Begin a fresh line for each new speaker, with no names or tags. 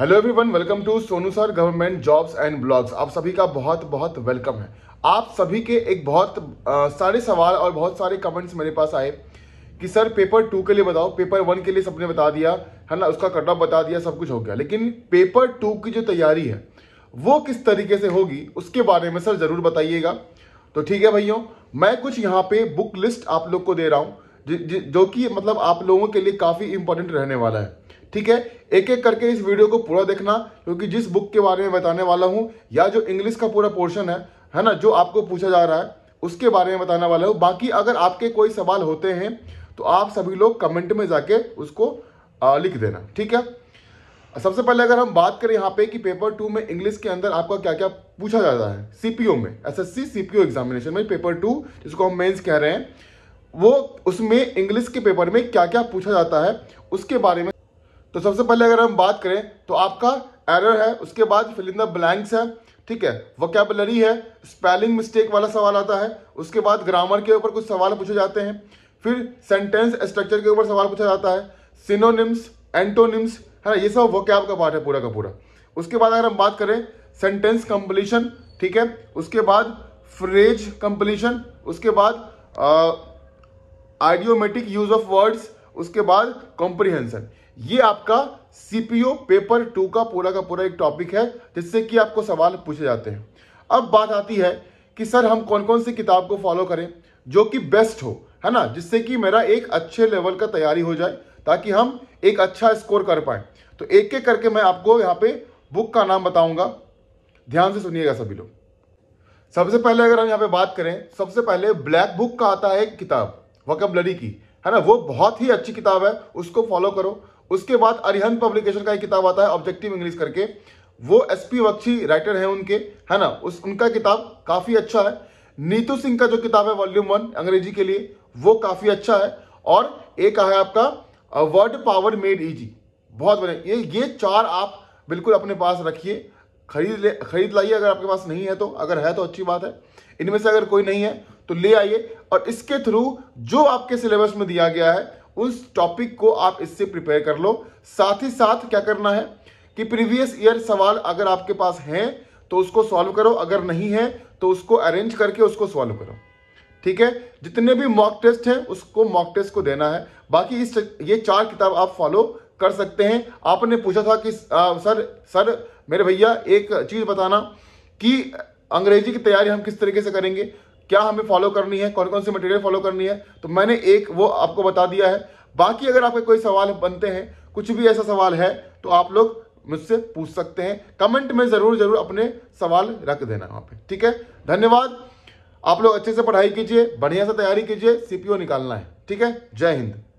hello everyone welcome to Sonu sir government jobs and blogs आप सभी का बहुत बहुत वेलकम है आप सभी के एक बहुत आ, सारे सवाल और बहुत सारे कमेंट्स मेरे पास आए कि सर पेपर टू के लिए बताओ पेपर वन के लिए सबने बता दिया है ना उसका कट ऑफ बता दिया सब कुछ हो गया लेकिन पेपर टू की जो तैयारी है वो किस तरीके से होगी उसके बारे में सर ज़रूर बताइएगा तो ठीक है भैया मैं कुछ यहाँ पे बुक लिस्ट आप लोग को दे रहा हूँ जो कि मतलब आप लोगों के लिए काफ़ी इंपॉर्टेंट रहने वाला है ठीक है एक एक करके इस वीडियो को पूरा देखना क्योंकि जिस बुक के बारे में बताने वाला हूँ या जो इंग्लिश का पूरा पोर्शन है है ना जो आपको पूछा जा रहा है उसके बारे में बताने वाला हूँ बाकी अगर आपके कोई सवाल होते हैं तो आप सभी लोग कमेंट में जाके उसको लिख देना ठीक है सबसे पहले अगर हम बात करें यहाँ पे कि पेपर टू में इंग्लिश के अंदर आपका क्या क्या पूछा जाता है सीपीओ में एसएससी सीपीओ एग्जामिनेशन में पेपर टू जिसको हम मेंस कह रहे हैं वो उसमें इंग्लिश के पेपर में क्या क्या पूछा जाता है उसके बारे में तो सबसे पहले अगर हम बात करें तो आपका एरर है उसके बाद फिलिंदा ब्लैंक्स है ठीक है वोकेबलरी है स्पेलिंग मिस्टेक वाला सवाल आता है उसके बाद ग्रामर के ऊपर कुछ सवाल पूछे जाते हैं फिर सेंटेंस स्ट्रक्चर के ऊपर सवाल पूछा जाता है सिनोनिम्स एंटोनिम्स है ना ये सब वोकैब का पार्ट है पूरा का पूरा उसके बाद अगर हम बात करें सेंटेंस कंप्लीशन ठीक है उसके बाद फ्रेज कंप्लीशन उसके बाद आइडियोमेटिक यूज ऑफ वर्ड्स उसके बाद कॉम्प्रिहेंशन ये आपका सीपीओ पेपर टू का पूरा का पूरा एक टॉपिक है जिससे कि आपको सवाल पूछे जाते हैं अब बात आती है कि सर हम कौन कौन सी किताब को फॉलो करें जो कि बेस्ट हो है ना जिससे कि मेरा एक अच्छे लेवल का तैयारी हो जाए ताकि हम एक अच्छा स्कोर कर पाए तो एक एक करके मैं आपको यहाँ पे बुक का नाम बताऊंगा ध्यान से सुनिएगा सभी लोग सबसे पहले अगर हम यहाँ पे बात करें सबसे पहले ब्लैक बुक का आता है एक किताब वकबलरी की है ना वो बहुत ही अच्छी किताब है उसको फॉलो करो उसके बाद अरिहंत पब्लिकेशन का एक किताब आता है ऑब्जेक्टिव इंग्लिश करके वो एस पी बख्शी राइटर हैं उनके है ना उस उनका किताब काफ़ी अच्छा है नीतू सिंह का जो किताब है वॉल्यूम वन अंग्रेजी के लिए वो काफ़ी अच्छा है और एक है आपका वर्ड पावर मेड इजी बहुत बढ़िया ये ये चार आप बिल्कुल अपने पास रखिए खरीद ले खरीद लाइए अगर आपके पास नहीं है तो अगर है तो अच्छी बात है इनमें से अगर कोई नहीं है तो ले आइए और इसके थ्रू जो आपके सिलेबस में दिया गया है उस टॉपिक को आप इससे प्रिपेयर कर लो साथ ही साथ क्या करना है कि प्रीवियस ईयर सवाल अगर आपके पास हैं तो उसको सॉल्व करो अगर नहीं है तो उसको अरेंज करके उसको सॉल्व करो ठीक है जितने भी मॉक टेस्ट हैं उसको मॉक टेस्ट को देना है बाकी इस ये चार किताब आप फॉलो कर सकते हैं आपने पूछा था कि आ, सर सर मेरे भैया एक चीज़ बताना कि अंग्रेजी की तैयारी हम किस तरीके से करेंगे क्या हमें फॉलो करनी है कौन कौन सी मटेरियल फॉलो करनी है तो मैंने एक वो आपको बता दिया है बाकी अगर आपके कोई सवाल बनते हैं कुछ भी ऐसा सवाल है तो आप लोग मुझसे पूछ सकते हैं कमेंट में ज़रूर ज़रूर अपने सवाल रख देना वहाँ पे ठीक है धन्यवाद आप लोग अच्छे से पढ़ाई कीजिए बढ़िया से तैयारी कीजिए सीपीओ निकालना है ठीक है जय हिंद